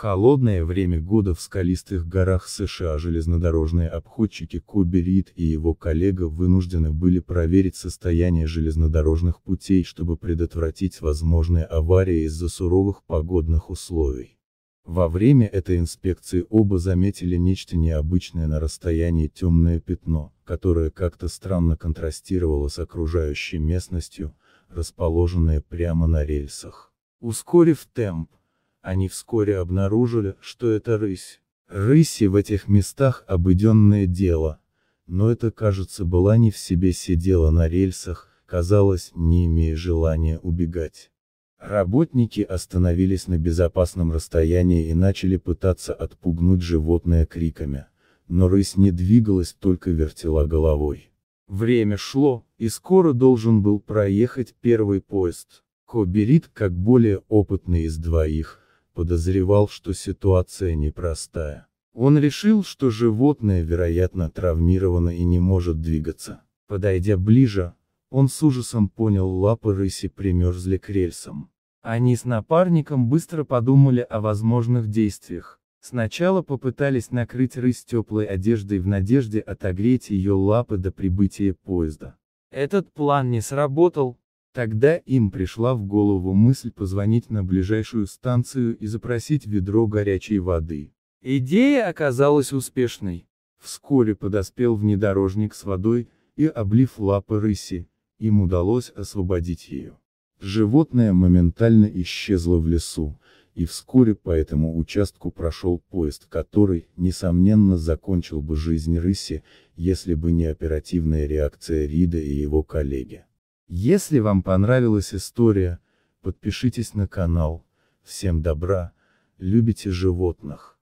холодное время года в скалистых горах США железнодорожные обходчики Коби Рид и его коллега вынуждены были проверить состояние железнодорожных путей, чтобы предотвратить возможные аварии из-за суровых погодных условий. Во время этой инспекции оба заметили нечто необычное на расстоянии темное пятно, которое как-то странно контрастировало с окружающей местностью, расположенное прямо на рельсах. Ускорив темп, они вскоре обнаружили, что это рысь. Рыси в этих местах обыденное дело. Но это, кажется, была не в себе сидела на рельсах, казалось, не имея желания убегать. Работники остановились на безопасном расстоянии и начали пытаться отпугнуть животное криками. Но рысь не двигалась, только вертела головой. Время шло, и скоро должен был проехать первый поезд. Коберит, как более опытный из двоих, подозревал, что ситуация непростая. Он решил, что животное, вероятно, травмировано и не может двигаться. Подойдя ближе, он с ужасом понял, лапы рыси примерзли к рельсам. Они с напарником быстро подумали о возможных действиях. Сначала попытались накрыть рысь теплой одеждой в надежде отогреть ее лапы до прибытия поезда. Этот план не сработал, Тогда им пришла в голову мысль позвонить на ближайшую станцию и запросить ведро горячей воды. Идея оказалась успешной. Вскоре подоспел внедорожник с водой, и, облив лапы рыси, им удалось освободить ее. Животное моментально исчезло в лесу, и вскоре по этому участку прошел поезд, который, несомненно, закончил бы жизнь рыси, если бы не оперативная реакция Рида и его коллеги. Если вам понравилась история, подпишитесь на канал. Всем добра, любите животных.